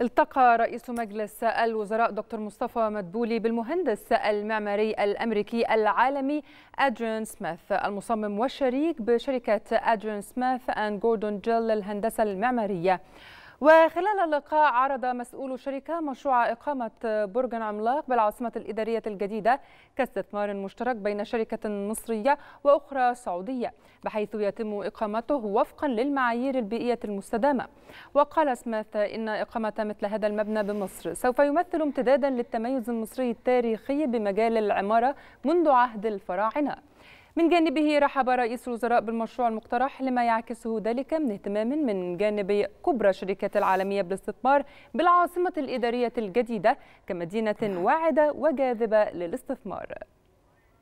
التقى رئيس مجلس الوزراء دكتور مصطفى مدبولي بالمهندس المعماري الامريكي العالمي ادريان سميث المصمم والشريك بشركه ادريان سميث اند جوردون جيل للهندسه المعماريه وخلال اللقاء عرض مسؤول شركة مشروع إقامة برج عملاق بالعاصمة الإدارية الجديدة كاستثمار مشترك بين شركة مصرية وأخرى سعودية بحيث يتم إقامته وفقا للمعايير البيئية المستدامة وقال سميث إن إقامة مثل هذا المبنى بمصر سوف يمثل امتدادا للتميز المصري التاريخي بمجال العمارة منذ عهد الفراعنة من جانبه رحب رئيس الوزراء بالمشروع المقترح لما يعكسه ذلك من اهتمام من جانب كبرى الشركات العالمية بالاستثمار بالعاصمة الإدارية الجديدة كمدينة واعدة وجاذبة للاستثمار